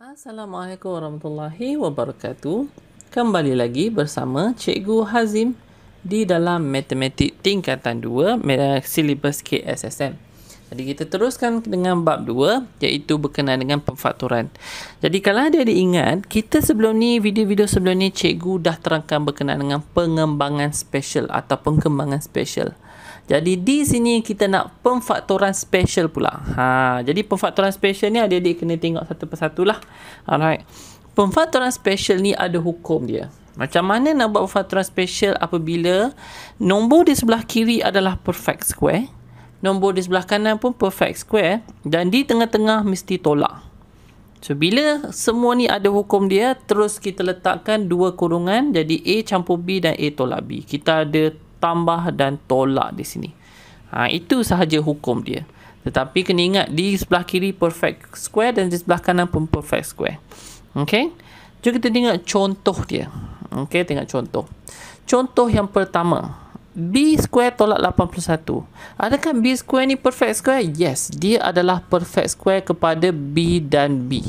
Assalamualaikum warahmatullahi wabarakatuh. Kembali lagi bersama Cikgu Hazim di dalam Matematik Tingkatan 2 eh, Silibus KSSM. Jadi kita teruskan dengan bab 2 iaitu berkenaan dengan pemfakturan. Jadi kalau ada ada ingat, kita sebelum ni video-video sebelum ni cikgu dah terangkan berkenaan dengan pengembangan special atau pengembangan special. Jadi di sini kita nak pemfaktoran special pula. Ha, jadi pemfaktoran special ni ada adik kena tengok satu persatu lah. Alright. Pemfaktoran special ni ada hukum dia. Macam mana nak buat pemfaktoran special apabila nombor di sebelah kiri adalah perfect square. Nombor di sebelah kanan pun perfect square. Dan di tengah-tengah mesti tolak. So, bila semua ni ada hukum dia, terus kita letakkan dua kurungan. Jadi, A campur B dan A tolak B. Kita ada tambah dan tolak di sini. Ha, itu sahaja hukum dia. Tetapi kena ingat di sebelah kiri perfect square dan di sebelah kanan pun perfect square. Okay. Jom kita tengok contoh dia. Okay, tengok contoh. Contoh yang pertama. B square tolak 81. Adakah B square ni perfect square? Yes, dia adalah perfect square kepada B dan B.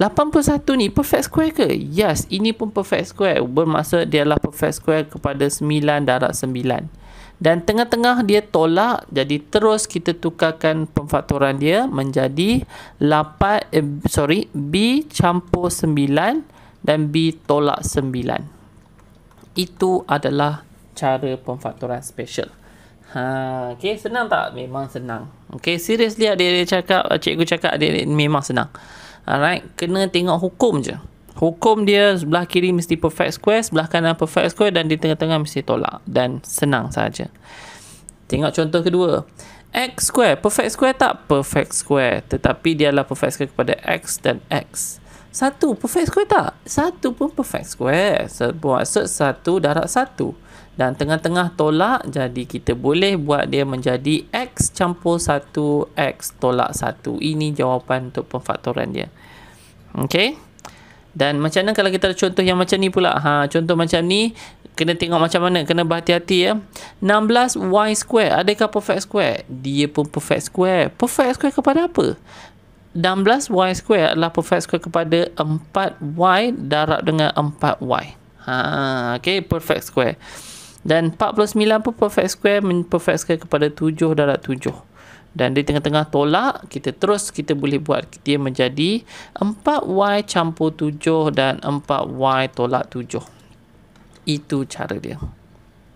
81 ni perfect square ke? Yes, ini pun perfect square. Bermaksud dia adalah perfect square kepada 9 darab 9. Dan tengah-tengah dia tolak. Jadi terus kita tukarkan pemfaktoran dia menjadi 8, eh, sorry, B campur 9 dan B tolak 9. Itu adalah cara pemfaktoran special. Ha, okay, senang tak? Memang senang. Okay, seriously adik-adik cakap, cikgu cakap adik-adik memang senang. Alright, kena tengok hukum je. Hukum dia sebelah kiri mesti perfect square, sebelah kanan perfect square dan di tengah-tengah mesti tolak dan senang saja. Tengok contoh kedua. X square, perfect square tak? Perfect square. Tetapi dia adalah perfect square kepada X dan X. Satu, perfect square tak? Satu pun perfect square. So, maksud satu darab satu. Dan tengah-tengah tolak, jadi kita boleh buat dia menjadi X campur 1 X tolak 1 Ini jawapan untuk pemfaktoran dia Okay Dan macam mana kalau kita ada contoh yang macam ni pula ha, Contoh macam ni Kena tengok macam mana Kena berhati-hati ya 16 Y square Adakah perfect square? Dia pun perfect square Perfect square kepada apa? 16 Y square adalah perfect square kepada 4 Y darab dengan 4 Y ha, Okay perfect square dan 49 pun perfect square perfect square kepada 7 darat 7 dan di tengah-tengah tolak kita terus kita boleh buat dia menjadi 4y campur 7 dan 4y tolak 7 itu cara dia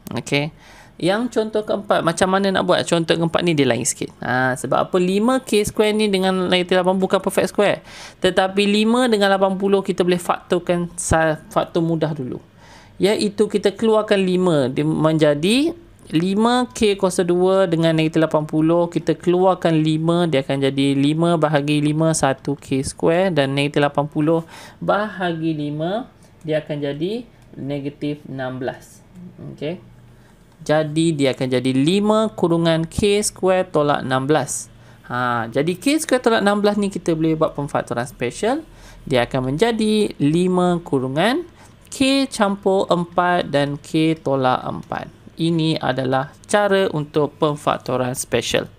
Okey. Yang contoh keempat macam mana nak buat? Contoh keempat ni dia lain sikit. Ha, sebab apa 5k square ni dengan 98 bukan perfect square. Tetapi 5 dengan 80 kita boleh faktorkan faktor mudah dulu iaitu kita keluarkan 5 dia menjadi 5K02 dengan negatif 80 kita keluarkan 5 dia akan jadi 5 bahagi 5 1K square dan negatif 80 bahagi 5 dia akan jadi negatif 16 ok jadi dia akan jadi 5 kurungan K square tolak 16 ha, jadi K square tolak 16 ni kita boleh buat pemfaktoran special dia akan menjadi 5 kurungan K campur 4 dan K tolak 4. Ini adalah cara untuk pemfaktoran special.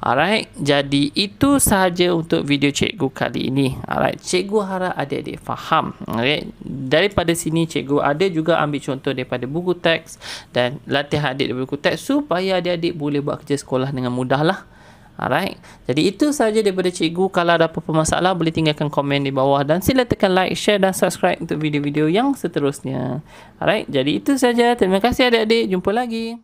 Alright, jadi itu sahaja untuk video cikgu kali ini. Alright, cikgu harap adik-adik faham. Alright, daripada sini cikgu ada juga ambil contoh daripada buku teks dan latihan adik dari buku teks supaya adik-adik boleh buat kerja sekolah dengan mudah lah. Alright. Jadi itu sahaja daripada cikgu. Kalau ada apa-apa masalah boleh tinggalkan komen di bawah dan sila tekan like, share dan subscribe untuk video-video yang seterusnya. Alright. Jadi itu sahaja. Terima kasih adik-adik. Jumpa lagi.